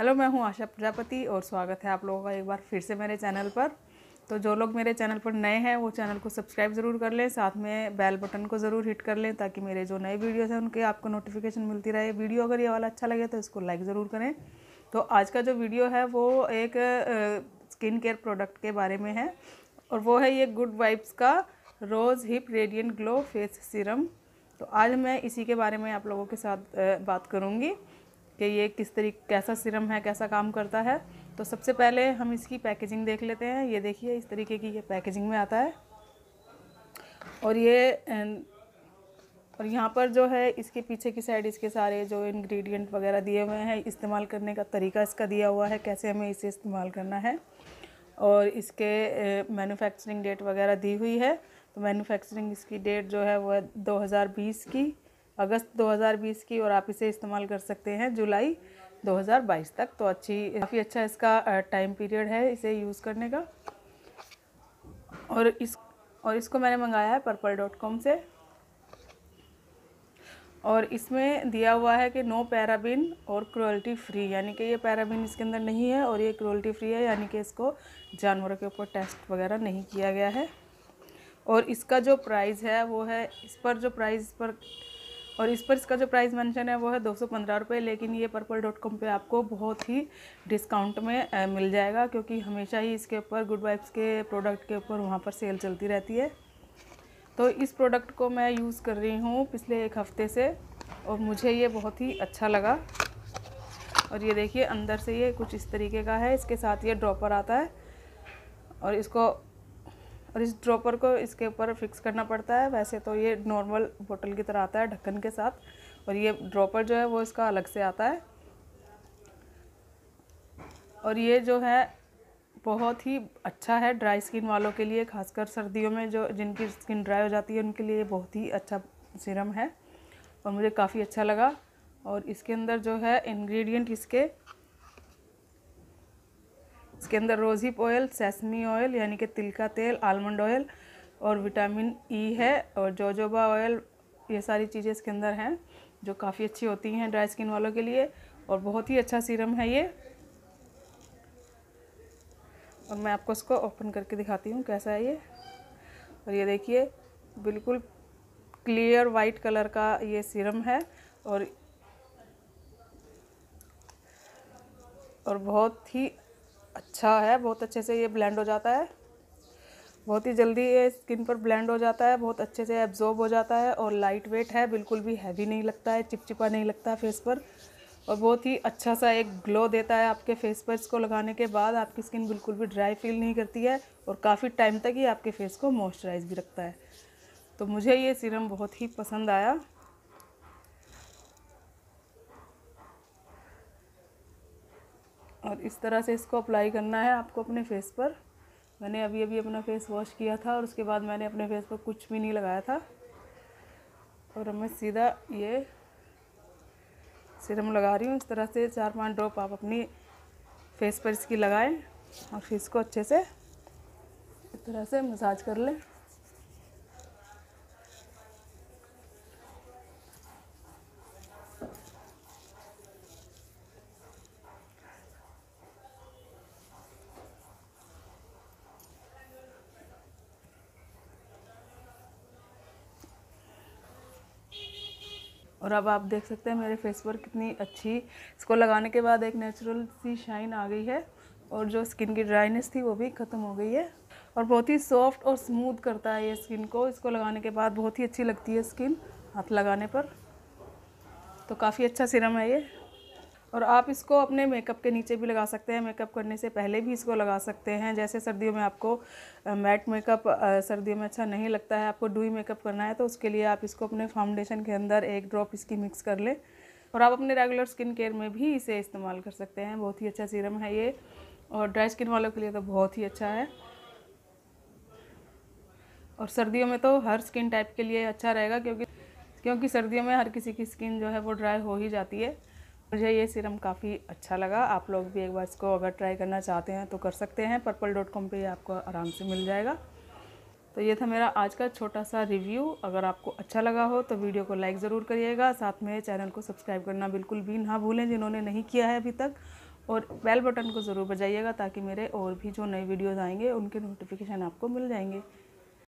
hello मैं हूं आशा प्रजापति और स्वागत है आप लोगों का एक बार फिर से मेरे चैनल पर तो जो लोग मेरे चैनल पर नए हैं वो चैनल को सब्सक्राइब ज़रूर कर लें साथ में बेल बटन को ज़रूर हिट कर लें ताकि मेरे जो नए वीडियोज़ हैं उनके आपको नोटिफिकेशन मिलती रहे वीडियो अगर ये वाला अच्छा लगे तो इसको लाइक ज़रूर करें तो आज का जो वीडियो है वो एक स्किन केयर प्रोडक्ट के बारे में है और वो है ये गुड वाइब्स का rose hip radiant glow face serum तो आज मैं इसी के बारे में आप लोगों के साथ बात करूँगी कि ये किस तरीके कैसा सिरम है कैसा काम करता है तो सबसे पहले हम इसकी पैकेजिंग देख लेते हैं ये देखिए इस तरीके की ये पैकेजिंग में आता है और ये और यहाँ पर जो है इसके पीछे की साइड इसके सारे जो इंग्रेडिएंट वगैरह दिए हुए हैं इस्तेमाल करने का तरीका इसका दिया हुआ है कैसे हमें इसे इस्तेमाल करना है और इसके मैन्युफैक्चरिंग डेट वगैरह दी हुई है तो मैन्युफैक्चरिंग इसकी डेट जो है वो है 2020 की अगस्त 2020 की और आप इसे इस्तेमाल कर सकते हैं जुलाई 2022 तक तो अच्छी काफ़ी अच्छा इसका टाइम पीरियड है इसे यूज़ करने का और इस और इसको मैंने मंगाया है पर्पल डॉट कॉम से और इसमें दिया हुआ है कि नो पैराबिन और क्रोल्टी फ्री यानी कि ये पैराबिन इसके अंदर नहीं है और ये क्रोल्टी फ्री है यानी कि इसको जानवरों के ऊपर टेस्ट वगैरह नहीं किया गया है और इसका जो प्राइस है वो है इस पर जो प्राइस पर और इस पर इसका जो प्राइस मेंशन है वो है दो सौ लेकिन ये पर्पल डॉट कॉम पर आपको बहुत ही डिस्काउंट में मिल जाएगा क्योंकि हमेशा ही इसके ऊपर गुड वाइब्स के प्रोडक्ट के ऊपर वहाँ पर सेल चलती रहती है तो इस प्रोडक्ट को मैं यूज़ कर रही हूँ पिछले एक हफ़्ते से और मुझे ये बहुत ही अच्छा लगा और ये देखिए अंदर से ये कुछ इस तरीके का है इसके साथ ये ड्रॉपर आता है और इसको और इस ड्रॉपर को इसके ऊपर फिक्स करना पड़ता है वैसे तो ये नॉर्मल बोतल की तरह आता है ढक्कन के साथ और ये ड्रॉपर जो है वो इसका अलग से आता है और ये जो है बहुत ही अच्छा है ड्राई स्किन वालों के लिए खासकर सर्दियों में जो जिनकी स्किन ड्राई हो जाती है उनके लिए बहुत ही अच्छा सीरम है और मुझे काफ़ी अच्छा लगा और इसके अंदर जो है इंग्रेडिएंट इसके इसके अंदर रोजिप ऑयल सेसमी ऑयल यानी कि तिल का तेल आलमंड ऑयल और विटामिन ई e है और जोजोबा ऑयल ये सारी चीज़ें इसके अंदर हैं जो काफ़ी अच्छी होती हैं ड्राई स्किन वालों के लिए और बहुत ही अच्छा सीरम है ये और मैं आपको इसको ओपन करके दिखाती हूँ कैसा है ये और ये देखिए बिल्कुल क्लियर वाइट कलर का ये सीरम है और और बहुत ही अच्छा है बहुत अच्छे से ये ब्लेंड हो जाता है बहुत ही जल्दी ये स्किन पर ब्लेंड हो जाता है बहुत अच्छे से एब्जॉर्ब हो जाता है और लाइट वेट है बिल्कुल भी हैवी नहीं लगता है चिपचिपा नहीं लगता फेस पर और बहुत ही अच्छा सा एक ग्लो देता है आपके फेस पर इसको लगाने के बाद आपकी स्किन बिल्कुल भी ड्राई फील नहीं करती है और काफ़ी टाइम तक ये आपके फेस को मॉइस्चराइज भी रखता है तो मुझे ये सीरम बहुत ही पसंद आया और इस तरह से इसको अप्लाई करना है आपको अपने फेस पर मैंने अभी अभी अपना फेस वॉश किया था और उसके बाद मैंने अपने फेस पर कुछ भी नहीं लगाया था और मैं सीधा ये सिरम लगा रही हूँ इस तरह से चार पांच ड्रॉप आप अपनी फेस पर इसकी लगाएं और फेस को अच्छे से इस तरह से मसाज कर लें और अब आप देख सकते हैं मेरे फेस पर कितनी अच्छी इसको लगाने के बाद एक नेचुरल सी शाइन आ गई है और जो स्किन की ड्राइनेस थी वो भी ख़त्म हो गई है और बहुत ही सॉफ्ट और स्मूथ करता है ये स्किन को इसको लगाने के बाद बहुत ही अच्छी लगती है स्किन हाथ लगाने पर तो काफ़ी अच्छा सिरम है ये और आप इसको अपने मेकअप के नीचे भी लगा सकते हैं मेकअप करने से पहले भी इसको लगा सकते हैं जैसे सर्दियों में आपको मैट मेकअप सर्दियों में अच्छा नहीं लगता है आपको डुई मेकअप करना है तो उसके लिए आप इसको अपने फाउंडेशन के अंदर एक ड्रॉप इसकी मिक्स कर लें और आप अपने रेगुलर स्किन केयर में भी इसे इस्तेमाल कर सकते हैं बहुत ही अच्छा सीरम है ये और ड्राई स्किन वालों के लिए तो बहुत ही अच्छा है और सर्दियों में तो हर स्किन टाइप के लिए अच्छा रहेगा क्योंकि क्योंकि सर्दियों में हर किसी की स्किन जो है वो ड्राई हो ही जाती है मुझे ये सीरम काफ़ी अच्छा लगा आप लोग भी एक बार इसको अगर ट्राई करना चाहते हैं तो कर सकते हैं पर्पल डॉट कॉम पर आपको आराम से मिल जाएगा तो ये था मेरा आज का छोटा सा रिव्यू अगर आपको अच्छा लगा हो तो वीडियो को लाइक ज़रूर करिएगा साथ में चैनल को सब्सक्राइब करना बिल्कुल भी ना भूलें जिन्होंने नहीं किया है अभी तक और बेल बटन को ज़रूर बजाइएगा ताकि मेरे और भी जो नए वीडियोज़ आएंगे उनके नोटिफिकेशन आपको मिल जाएंगे